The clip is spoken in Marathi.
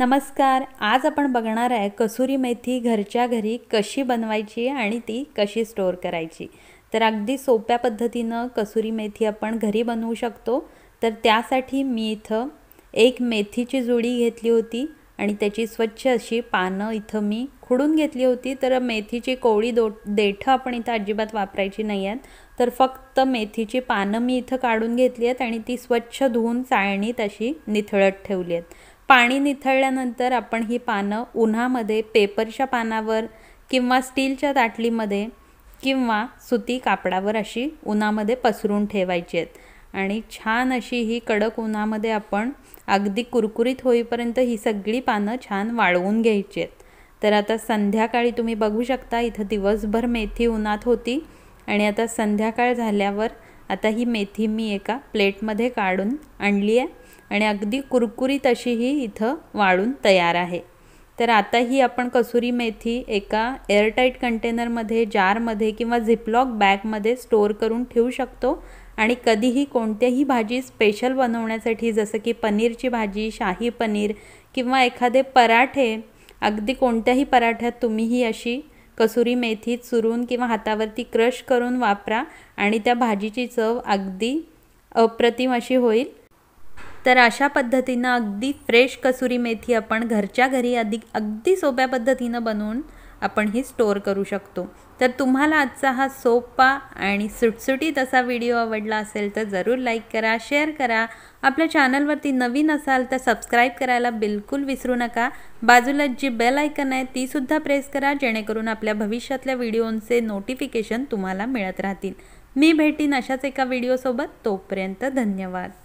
नमस्कार आज आपण बघणार आहे कसुरी मेथी घरच्या घरी कशी बनवायची आणि ती कशी स्टोअर करायची तर अगदी सोप्या पद्धतीनं कसुरी मेथी आपण घरी बनवू शकतो तर त्यासाठी मी इथं एक मेथीची जुडी घेतली होती आणि त्याची स्वच्छ अशी पानं इथं मी खुडून घेतली होती तर मेथीची कोवळी दो देठं आपण इथं अजिबात वापरायची नाही आहेत तर फक्त मेथीची पानं मी इथं काढून घेतली आहेत आणि ती स्वच्छ धुवून चाळणीत अशी निथळत ठेवली आहेत पाणी निथळल्यानंतर आपण ही पानं उन्हामध्ये पेपरच्या पानावर किंवा स्टीलच्या ताटलीमध्ये किंवा सुती कापडावर अशी उन्हामध्ये पसरून ठेवायची आहेत आणि छान अशी ही कडक उन्हामध्ये आपण अगदी कुरकुरीत होईपर्यंत ही सगळी पानं छान वाळवून घ्यायची आहेत तर आता संध्याकाळी तुम्ही बघू शकता इथं दिवसभर मेथी उन्हात होती आणि आता संध्याकाळ झाल्यावर आता ही मेथी मी एका प्लेटमध्ये काढून आणली आहे आणि अगदी कुरकुरीत अशी ही इथं वाळून तयार आहे तर आता ही आपण कसुरी मेथी एका एअरटाईट कंटेनरमध्ये जारमध्ये किंवा झिपलॉक बॅगमध्ये स्टोअर करून ठेवू शकतो आणि कधीही कोणत्याही भाजी स्पेशल बनवण्यासाठी जसं की पनीरची भाजी शाही पनीर किंवा एखादे पराठे अगदी कोणत्याही पराठ्यात तुम्ही ही अशी कसुरी मेथी चुरून किंवा हातावरती क्रश करून वापरा आणि त्या भाजीची चव अगदी अप्रतिम अशी होईल तर अशा पद्धतीनं अगदी फ्रेश कसुरी मेथी आपण घरच्या घरी अधिक अगदी सोप्या पद्धतीनं बनवून आपण ही स्टोअर करू शकतो तर तुम्हाला आजचा हा सोपा आणि सुटसुटीत असा व्हिडिओ आवडला असेल तर जरूर लाईक करा शेअर करा आपल्या चॅनलवरती नवीन असाल तर सबस्क्राईब करायला बिलकुल विसरू नका बाजूला जी बेल आयकन आहे तीसुद्धा प्रेस करा जेणेकरून आपल्या भविष्यातल्या व्हिडिओंचे नोटिफिकेशन तुम्हाला मिळत राहतील मी भेटीन अशाच एका व्हिडिओसोबत तोपर्यंत धन्यवाद